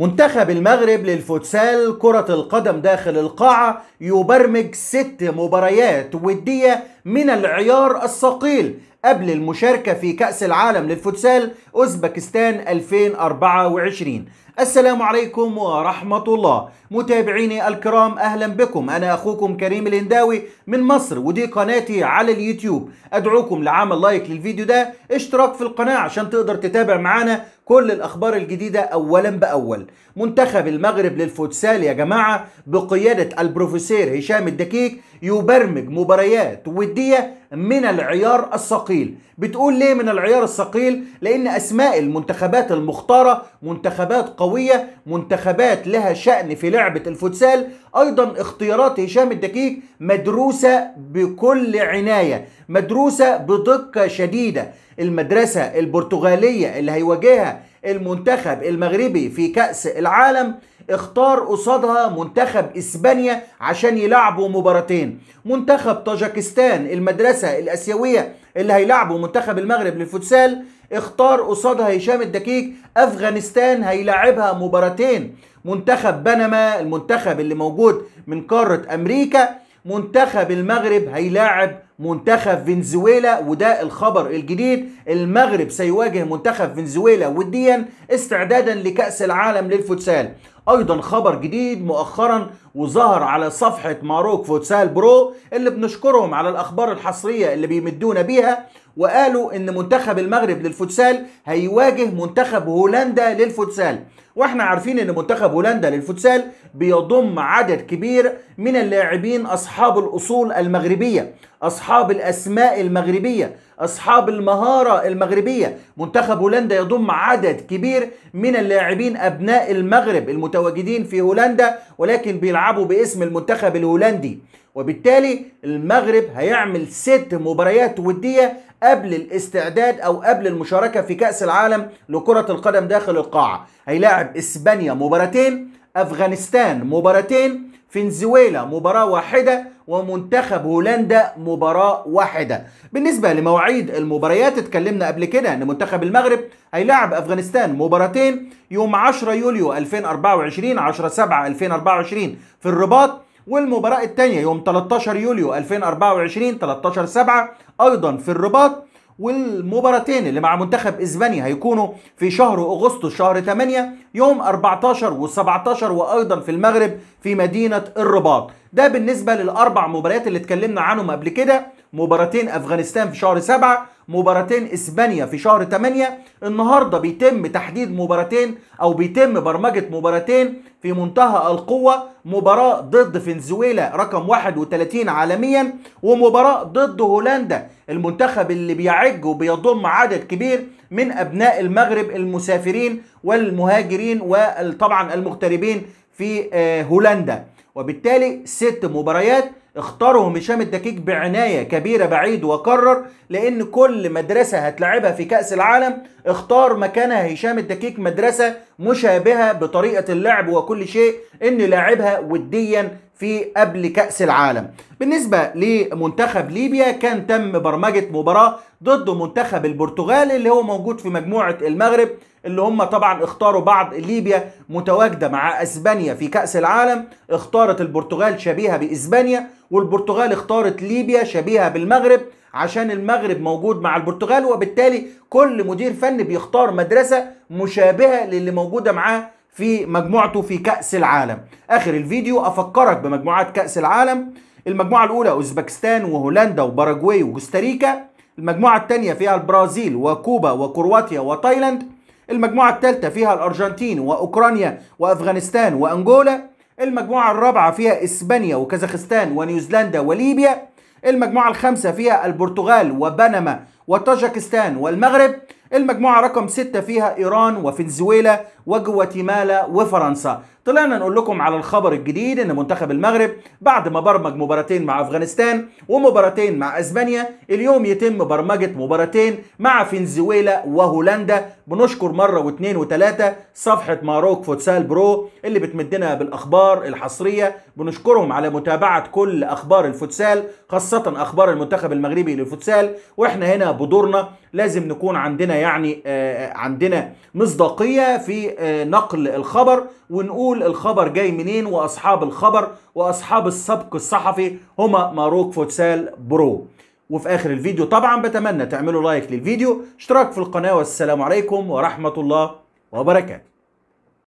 منتخب المغرب للفوتسال كرة القدم داخل القاعة يبرمج ست مباريات ودية من العيار الثقيل قبل المشاركة في كأس العالم للفوتسال أوزبكستان 2024 السلام عليكم ورحمة الله متابعيني الكرام أهلا بكم أنا أخوكم كريم الهنداوي من مصر ودي قناتي على اليوتيوب أدعوكم لعمل لايك للفيديو ده اشتراك في القناة عشان تقدر تتابع معانا كل الأخبار الجديدة أولا بأول منتخب المغرب للفوتسال يا جماعة بقيادة البروفيسير هشام الدكيك يبرمج مباريات ودية من العيار الصقيل الثقيل بتقول ليه من العيار الثقيل لان اسماء المنتخبات المختاره منتخبات قويه منتخبات لها شأن في لعبه الفوتسال ايضا اختيارات هشام الدكيك مدروسه بكل عنايه مدروسه بدقه شديده المدرسه البرتغاليه اللي هيواجهها المنتخب المغربي في كأس العالم اختار قصادها منتخب اسبانيا عشان يلعبوا مباراتين منتخب طاجكستان المدرسة الاسيوية اللي هيلعبه منتخب المغرب للفوتسال اختار قصادها هشام الدكيك افغانستان هيلعبها مباراتين منتخب بنما المنتخب اللي موجود من قاره امريكا منتخب المغرب هيلاعب منتخب فنزويلا وده الخبر الجديد المغرب سيواجه منتخب فنزويلا وديا استعدادا لكأس العالم للفوتسال ايضا خبر جديد مؤخرا وظهر على صفحة ماروك فوتسال برو اللي بنشكرهم على الاخبار الحصرية اللي بيمدونا بيها وقالوا ان منتخب المغرب للفوتسال هيواجه منتخب هولندا للفوتسال واحنا عارفين ان منتخب هولندا للفوتسال بيضم عدد كبير من اللاعبين اصحاب الاصول المغربيه اصحاب الاسماء المغربيه اصحاب المهاره المغربيه منتخب هولندا يضم عدد كبير من اللاعبين ابناء المغرب المتواجدين في هولندا ولكن بيلعبوا باسم المنتخب الهولندي وبالتالي المغرب هيعمل ست مباريات ودية قبل الاستعداد او قبل المشاركة في كأس العالم لكرة القدم داخل القاعة هيلاعب اسبانيا مباراتين افغانستان مباراتين فنزويلا مباراة واحدة ومنتخب هولندا مباراة واحدة بالنسبة لمواعيد المباريات اتكلمنا قبل كده ان منتخب المغرب هيلاعب افغانستان مباراتين يوم 10 يوليو 2024 10 7 2024 في الرباط والمباراة الثانية يوم 13 يوليو 2024 13 7 أيضا في الرباط والمباراتين اللي مع منتخب اسبانيا هيكونوا في شهر اغسطس شهر 8 يوم 14 و17 وايضا في المغرب في مدينه الرباط ده بالنسبه للاربع مباريات اللي اتكلمنا عنهم قبل كده مباراتين افغانستان في شهر 7 مباراتين اسبانيا في شهر 8 النهارده بيتم تحديد مباراتين او بيتم برمجه مباراتين في منتهى القوه مباراه ضد فنزويلا رقم 31 عالميا ومباراه ضد هولندا المنتخب اللي بيعج وبيضم عدد كبير من ابناء المغرب المسافرين والمهاجرين وطبعا المغتربين في آه، هولندا وبالتالي ست مباريات اختاروا هشام الدكيك بعناية كبيرة بعيد وكرر لأن كل مدرسة هتلعبها في كأس العالم اختار مكانها هشام الدكيك مدرسة مشابهه بطريقه اللعب وكل شيء ان لاعبها وديا في قبل كاس العالم بالنسبه لمنتخب ليبيا كان تم برمجه مباراه ضد منتخب البرتغال اللي هو موجود في مجموعه المغرب اللي هم طبعا اختاروا بعض ليبيا متواجده مع اسبانيا في كاس العالم اختارت البرتغال شبيهه باسبانيا والبرتغال اختارت ليبيا شبيهه بالمغرب عشان المغرب موجود مع البرتغال وبالتالي كل مدير فني بيختار مدرسه مشابهه للي موجوده معاه في مجموعته في كاس العالم اخر الفيديو افكرك بمجموعات كاس العالم المجموعه الاولى اوزبكستان وهولندا وباراجواي وكوستاريكا المجموعه الثانيه فيها البرازيل وكوبا وكرواتيا وتايلاند المجموعه الثالثه فيها الارجنتين واوكرانيا وافغانستان وانجولا المجموعه الرابعه فيها اسبانيا وكازاخستان ونيوزيلندا وليبيا المجموعة الخامسة فيها البرتغال وبنما وطاجكستان والمغرب المجموعة رقم ستة فيها إيران وفنزويلا وجواتيمالا وفرنسا طلعنا نقول لكم على الخبر الجديد ان منتخب المغرب بعد ما برمج مباراتين مع افغانستان ومباراتين مع اسبانيا اليوم يتم برمجه مباراتين مع فنزويلا وهولندا بنشكر مره واثنين وثلاثه صفحه ماروك فوتسال برو اللي بتمدنا بالاخبار الحصريه بنشكرهم على متابعه كل اخبار الفوتسال خاصه اخبار المنتخب المغربي للفوتسال واحنا هنا بدورنا لازم نكون عندنا يعني آه، آه، عندنا مصداقية في آه، نقل الخبر ونقول الخبر جاي منين وأصحاب الخبر وأصحاب السبق الصحفي هما ماروك فوتسال برو وفي آخر الفيديو طبعا بتمنى تعملوا لايك للفيديو اشتراك في القناة والسلام عليكم ورحمة الله وبركاته